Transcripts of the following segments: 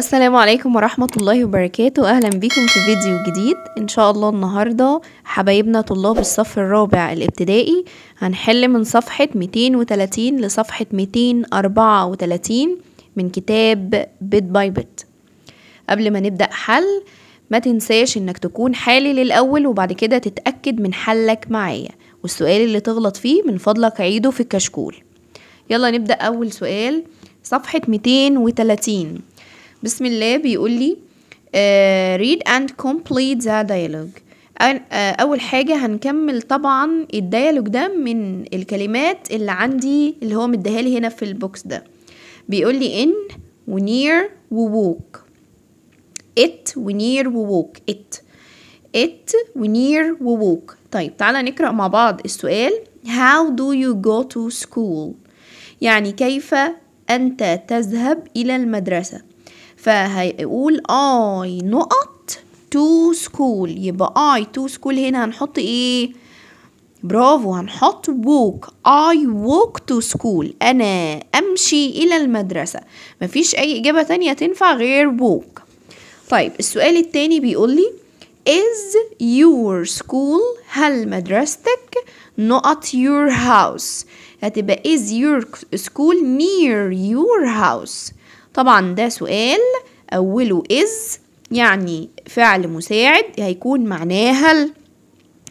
السلام عليكم ورحمة الله وبركاته أهلا بكم في فيديو جديد إن شاء الله النهاردة حبايبنا طلاب الصف الرابع الابتدائي هنحل من صفحة 230 لصفحة 234 من كتاب بيت باي بيت قبل ما نبدأ حل ما تنساش إنك تكون حالي للأول وبعد كده تتأكد من حلك معايا والسؤال اللي تغلط فيه من فضلك عيده في الكشكول يلا نبدأ أول سؤال صفحة 230 بسم الله بيقول لي uh, آه، read and complete the dialogue آه، اول حاجه هنكمل طبعا الديالوج ده من الكلمات اللي عندي اللي هو مديها لي هنا في البوكس ده بيقول لي ان ونير ووك ات ونير ووك ات ات ونير ووك طيب تعالى نقرا مع بعض السؤال how do you go to school يعني كيف انت تذهب الى المدرسه فهيقول I نقط to school يبقى I to school هنا هنحط ايه برافو هنحط walk I walk to school أنا أمشي إلى المدرسة مفيش أي إجابة تانية تنفع غير walk طيب السؤال التاني بيقولي is your school هل مدرستك not your house هتبقى is your school near your house طبعا ده سؤال أوله إز يعني فعل مساعد هيكون معناها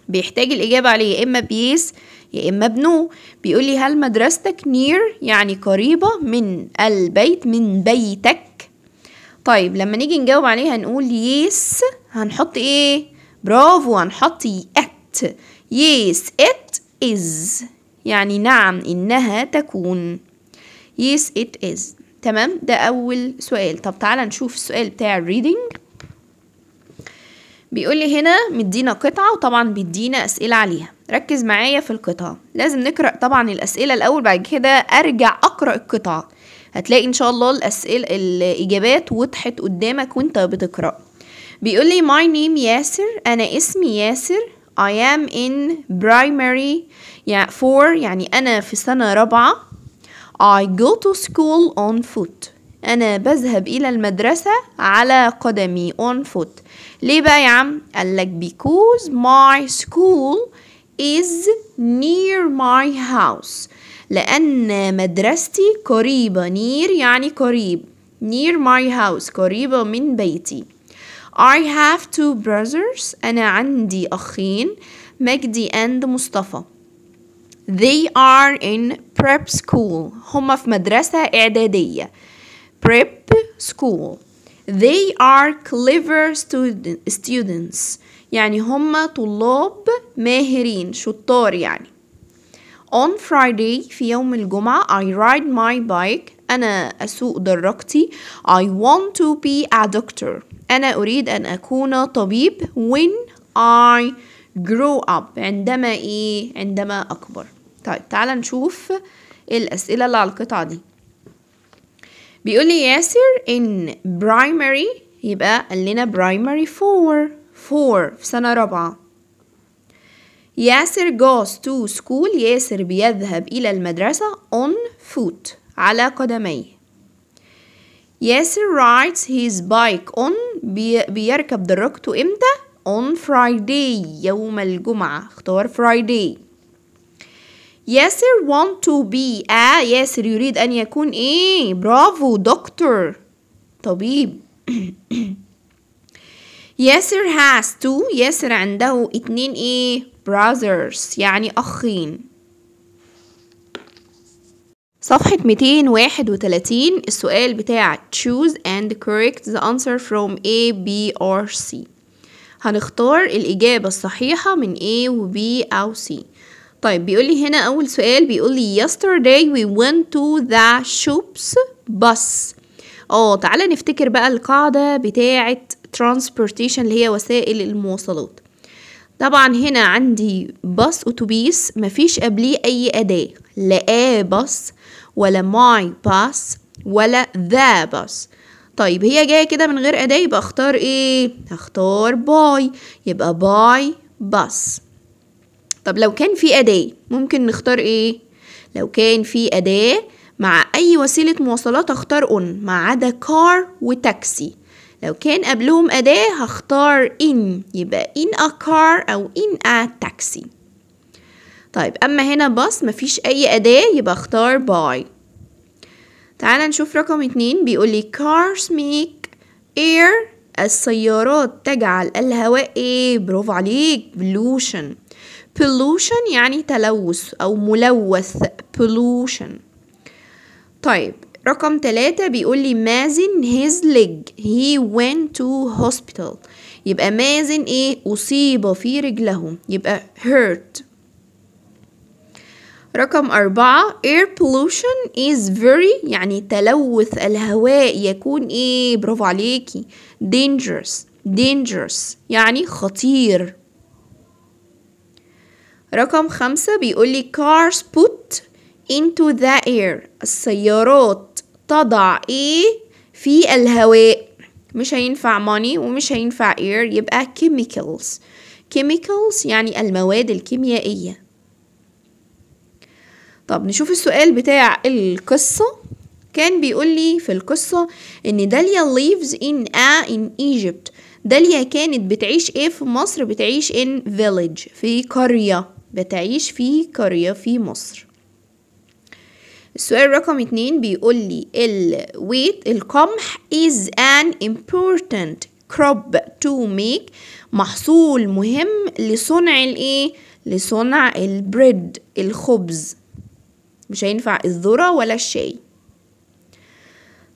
بيحتاج الإجابة عليه يا إما بيس يا إما بنو بيقول لي هل مدرستك نير يعني قريبة من البيت من بيتك طيب لما نيجي نجاوب عليه هنقول يس هنحط إيه برافو هنحط ات يس ات إز يعني نعم إنها تكون يس ات إز تمام ده اول سؤال طب تعالى نشوف السؤال بتاع الريدنج بيقول لي هنا مدينا قطعة وطبعا بيدينا أسئلة عليها ركز معايا في القطعة لازم نقرأ طبعا الأسئلة الأول بعد كده أرجع أقرأ القطعة هتلاقي إن شاء الله الأسئلة الإجابات وضحت قدامك وإنت بتقرأ بيقول لي my name ياسر أنا اسمي ياسر I am in primary يعني يعني أنا في سنة رابعة I go to school on foot أنا بذهب إلى المدرسة على قدمي on foot ليه بقى يا عم؟ قال لك because my school is near my house لأن مدرستي قريبة near يعني قريب near my house قريبة من بيتي I have two brothers أنا عندي أخين مجدي and مصطفى They are in prep school هم في مدرسة إعدادية prep school They are clever student, students يعني هم طلاب ماهرين شطار يعني On Friday في يوم الجمعة I ride my bike أنا أسوق دراجتي I want to be a doctor أنا أريد أن أكون طبيب when I grow up عندما إيه عندما أكبر طيب تعالى نشوف الأسئلة اللي على القطعة دي بيقول لي ياسر in primary يبقى قال لنا primary 4 4 في سنة رابعة ياسر goes to school ياسر بيذهب إلى المدرسة on foot على قدميه ياسر rides his bike on بيركب دراجته إمتى on Friday يوم الجمعة اختار Friday ياسر want to be a ياسر يريد أن يكون إيه برافو دكتور طبيب ياسر has to ياسر عنده اتنين إيه brothers يعني أخين صفحة 231 السؤال بتاع choose and correct the answer from A, B or C هنختار الإجابة الصحيحة من A و B أو C طيب بيقول لي هنا أول سؤال بيقول لي yesterday we went to the shops bus اه تعالى نفتكر بقى القاعدة بتاعة transportation اللي هي وسائل المواصلات طبعا هنا عندي باص أتوبيس مفيش قبليه أي أداة لا a باص ولا ماي باص ولا ذا باص طيب هي جاية كده من غير أداة يبقى اختار ايه؟ هختار باي يبقى باي باص طب لو كان في أداة ممكن نختار إيه؟ لو كان في أداة مع أي وسيلة مواصلات هختار on ما عدا car وتاكسي لو كان قبلهم أداة هختار in يبقى in a car أو in a taxi طيب أما هنا باص مفيش أي أداة يبقى اختار by تعالى نشوف رقم اتنين بيقولي cars make air السيارات تجعل الهواء ايه برافو عليك بلوشن pollution يعني تلوث أو ملوث pollution طيب رقم ثلاثة بيقول لي مازن his leg he went to hospital يبقى مازن ايه أصيب في رجله يبقى hurt رقم أربعة air pollution is very يعني تلوث الهواء يكون ايه برافو عليكي dangerous dangerous يعني خطير رقم خمسة بيقولي cars put into the air السيارات تضع ايه في الهواء مش هينفع money ومش هينفع air يبقى chemicals chemicals يعني المواد الكيميائية طب نشوف السؤال بتاع القصة كان بيقول لي في القصة إن داليا lives in a in Egypt داليا كانت بتعيش إيه في مصر بتعيش in village في قرية بتعيش في قرية في مصر السؤال رقم اتنين بيقول لي الويت القمح is an important crop to make محصول مهم لصنع الايه لصنع البريد الخبز مش هينفع الذرة ولا الشاي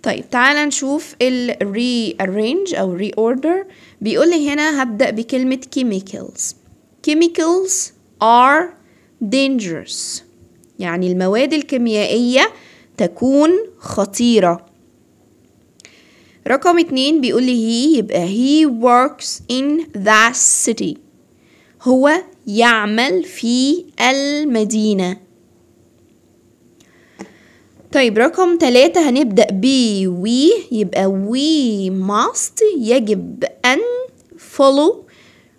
طيب تعالى نشوف ال rearrange أو reorder بيقول لي هنا هبدأ بكلمة chemicals chemicals are dangerous يعني المواد الكيميائية تكون خطيرة رقم اتنين بيقول لي هي يبقى he works in that city هو يعمل في المدينة طيب رقم تلاتة هنبدأ ب we يبقى we must يجب أن follow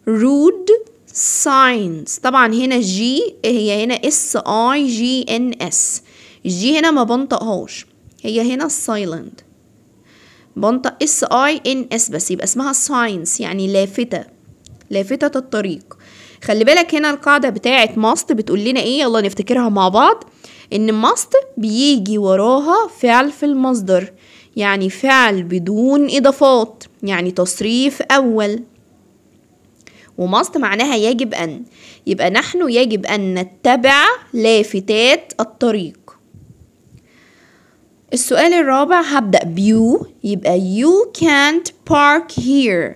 rude signs طبعا هنا جي هي هنا اس اي جي ان اس الجي هنا ما بنطقهاش هي هنا سايلنت بنطق اس اي ان اس بس يبقى اسمها ساينس يعني لافتة لافتة الطريق خلي بالك هنا القاعدة بتاعة ماست بتقول لنا ايه يلا نفتكرها مع بعض ان ماست بيجي وراها فعل في المصدر يعني فعل بدون اضافات يعني تصريف اول وماست معناها يجب أن يبقى نحن يجب أن نتبع لافتات الطريق السؤال الرابع هبدأ بيو يبقى you can't park here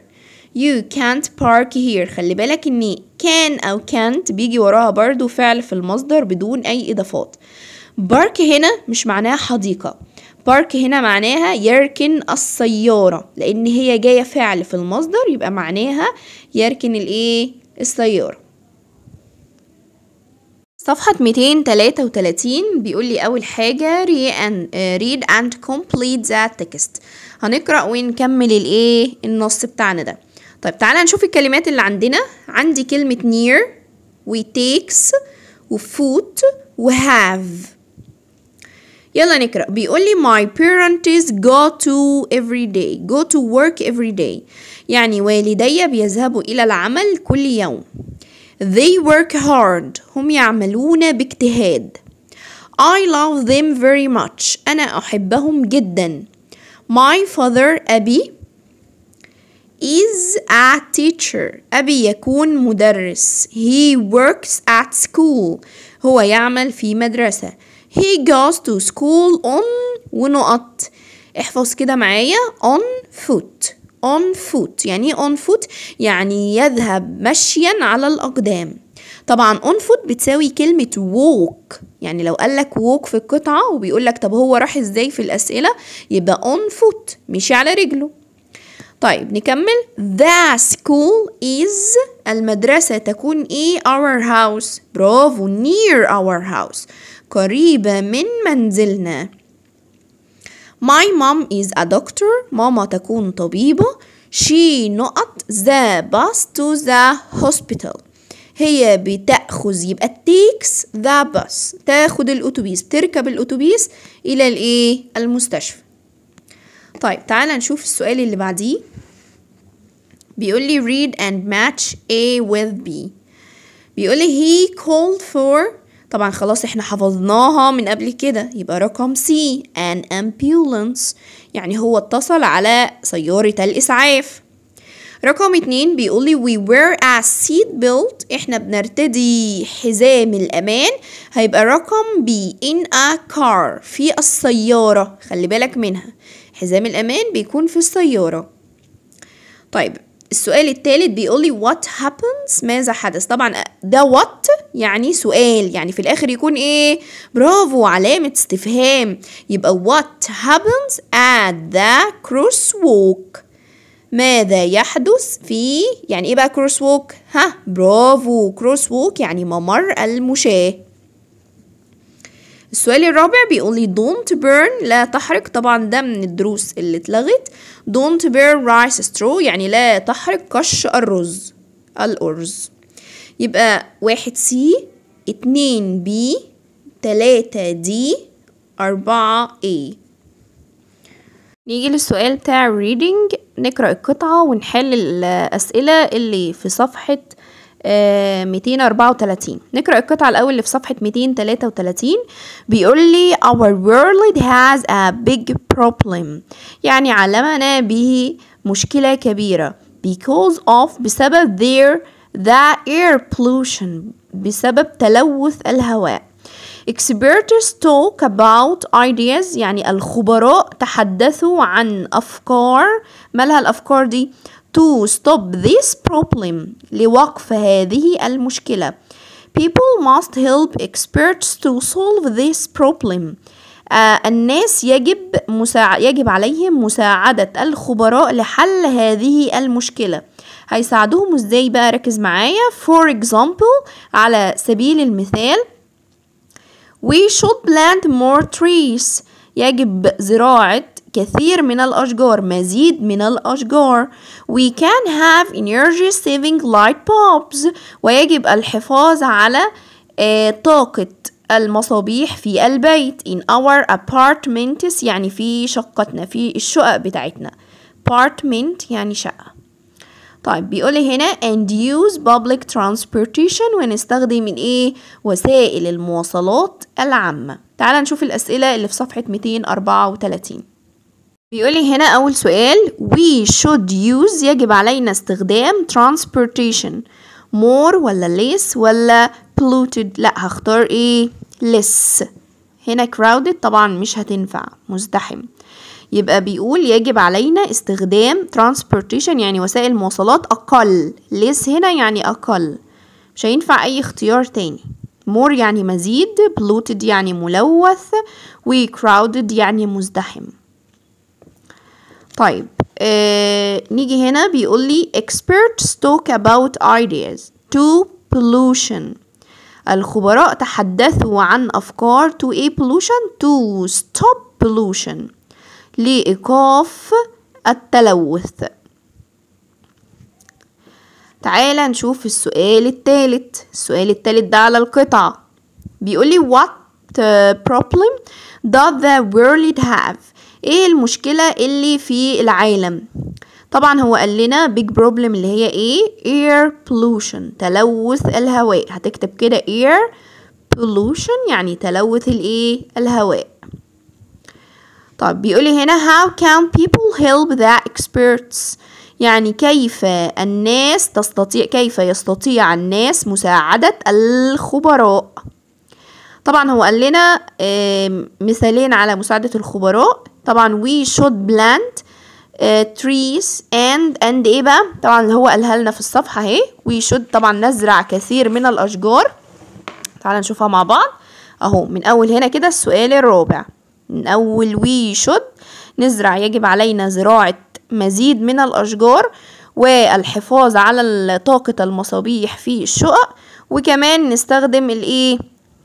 you can't park here خلي بالك ان can او can't بيجي وراها برضو فعل في المصدر بدون اي اضافات بارك هنا مش معناها حديقة بارك هنا معناها يركن السيارة لأن هي جاية فعل في المصدر يبقى معناها يركن الإيه السيارة صفحة 233 بيقول لي أول حاجة read and آه، complete that text هنقرأ ونكمل الإيه النص بتاعنا ده طيب تعالى نشوف الكلمات اللي عندنا عندي كلمة near و takes و foot و have يلا نقرأ بيقول لي my parents go to every day go to work every day يعني والدي بيذهبوا إلى العمل كل يوم they work hard هم يعملون باجتهاد I love them very much أنا أحبهم جدا My father أبي is a teacher أبي يكون مدرس He works at school هو يعمل في مدرسة he goes to school on ونقط احفظ كده معايا on foot on foot يعني on foot يعني يذهب مشيا على الأقدام طبعا on foot بتساوي كلمة walk يعني لو قالك walk في القطعة وبيقولك طب هو راح ازاي في الأسئلة يبقى on foot مشي على رجله طيب نكمل the school is المدرسة تكون ايه our house برافو near our house قريبة من منزلنا My mom is a doctor ماما تكون طبيبة She نقط the bus to the hospital هي بتأخذ يبقى takes the bus تاخد الأتوبيس بتركب الأتوبيس إلى الإيه؟ المستشفى طيب تعالى نشوف السؤال اللي بعديه بيقول لي read and match A with B بيقول لي he called for طبعا خلاص احنا حفظناها من قبل كده يبقى رقم سي an ambulance يعني هو اتصل على سيارة الإسعاف رقم اتنين بيقول لي we wear a seat belt احنا بنرتدي حزام الأمان هيبقى رقم بي in a car في السيارة خلي بالك منها حزام الأمان بيكون في السيارة طيب السؤال الثالث بيقول لي what happens ماذا حدث طبعا ده what يعني سؤال يعني في الآخر يكون إيه برافو علامة استفهام يبقى what happens at the crosswalk ماذا يحدث في يعني إيه بقى cross walk ها برافو cross walk يعني ممر المشاة السؤال الرابع بيقول لي don't burn لا تحرق طبعا ده من الدروس اللي اتلغت don't burn rice straw يعني لا تحرق قش الرز الأرز يبقى واحد سي اتنين بي تلاتة دي أربعة A نيجي للسؤال بتاع reading نقرأ القطعة ونحل الأسئلة اللي في صفحة آه، ميتين أربعة وتلاتين نقرأ القطعة الأول اللي في صفحة ميتين تلاتة وتلاتين بيقول لي our world has a big problem يعني عالمنا به مشكلة كبيرة because of بسبب their the air pollution بسبب تلوث الهواء experts talk about ideas يعني الخبراء تحدثوا عن أفكار مالها الأفكار دي to stop this problem لوقف هذه المشكلة people must help experts to solve this problem آه الناس يجب مساع... يجب عليهم مساعدة الخبراء لحل هذه المشكلة هيساعدهم ازاي بقى ركز معايا for example على سبيل المثال we should plant more trees يجب زراعة كثير من الأشجار مزيد من الأشجار we can have energy saving light bulbs ويجب الحفاظ على آه، طاقة المصابيح في البيت in our apartments يعني في شقتنا في الشقق بتاعتنا apartment يعني شقة طيب بيقول لي هنا and use public transportation ونستخدم الايه وسائل المواصلات العامة تعال نشوف الأسئلة اللي في صفحة 234 بيقول لي هنا أول سؤال we should use يجب علينا استخدام transportation more ولا less ولا polluted لا هختار ايه less هنا crowded طبعا مش هتنفع مزدحم يبقى بيقول يجب علينا استخدام transportation يعني وسائل مواصلات أقل less هنا يعني أقل مش هينفع أي اختيار تاني more يعني مزيد polluted يعني ملوث و crowded يعني مزدحم طيب آه نيجي هنا بيقول لي experts talk about ideas to pollution الخبراء تحدثوا عن أفكار to a pollution to stop pollution لإيقاف التلوث تعالى نشوف السؤال الثالث السؤال الثالث ده على القطعة بيقولي what problem does the world have ايه المشكلة اللي في العالم طبعا هو قال لنا بيج بروبلم اللي هي ايه air pollution تلوث الهواء هتكتب كده air pollution يعني تلوث الايه الهواء طيب بيقولي هنا how can people help the experts يعني كيف الناس تستطيع كيف يستطيع الناس مساعدة الخبراء طبعا هو قال لنا مثالين على مساعدة الخبراء طبعا we should plant آه، trees and and ايه بقى طبعا اللي هو قالها لنا في الصفحة اهي we should طبعا نزرع كثير من الأشجار تعال نشوفها مع بعض اهو من أول هنا كده السؤال الرابع نقول وي شود نزرع يجب علينا زراعة مزيد من الأشجار والحفاظ على طاقة المصابيح في الشقق وكمان نستخدم الايه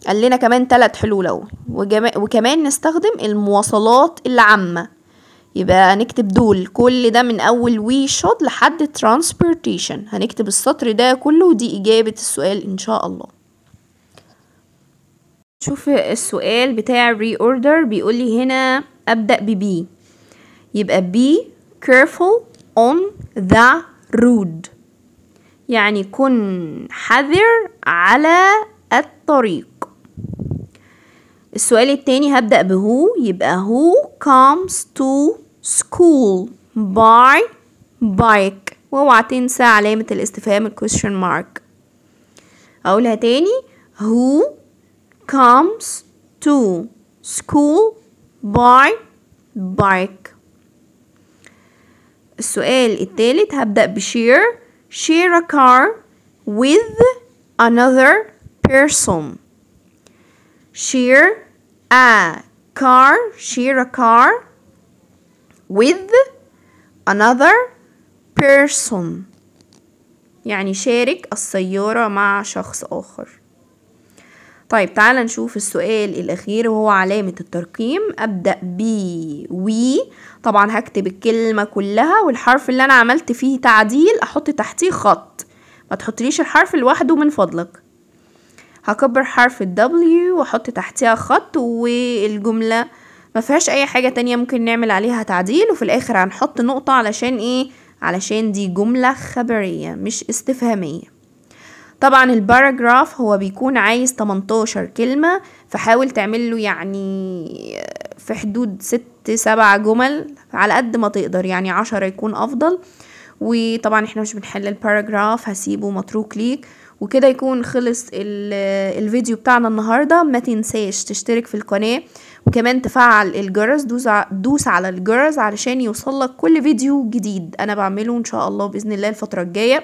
قال لنا كمان ثلاث حلول اهو وكمان نستخدم المواصلات العامة يبقى نكتب دول كل ده من اول وي شوت لحد ترانسبورتيشن هنكتب السطر ده كله ودي اجابة السؤال ان شاء الله شوف السؤال بتاع الري اوردر بيقول لي هنا ابدا بي يبقى بي careful on the road يعني كن حذر على الطريق السؤال التاني هبدأ بهو يبقى who comes to school by bike واوعى تنسى علامة الاستفهام الكويشن مارك أقولها تاني who comes to school by bike السؤال الثالث هبدأ بشير share a car with another person share a car share a car with another person يعني شارك السيارة مع شخص آخر طيب تعالى نشوف السؤال الأخير وهو علامة الترقيم أبدأ ب وي طبعا هكتب الكلمة كلها والحرف اللي أنا عملت فيه تعديل أحط تحتيه خط ما تحطليش الحرف لوحده من فضلك هكبر حرف الدبليو واحط تحتها خط والجملة ما فيهاش اي حاجة تانية ممكن نعمل عليها تعديل وفي الاخر هنحط نقطة علشان ايه علشان دي جملة خبرية مش استفهامية طبعا الباراجراف هو بيكون عايز 18 كلمة فحاول تعمله يعني في حدود ست سبع جمل على قد ما تقدر يعني عشرة يكون أفضل وطبعا احنا مش بنحل الباراجراف هسيبه متروك ليك وكده يكون خلص الفيديو بتاعنا النهاردة ما تنساش تشترك في القناة وكمان تفعل الجرس دوس, دوس على الجرس علشان يوصلك كل فيديو جديد انا بعمله ان شاء الله بإذن الله الفترة الجاية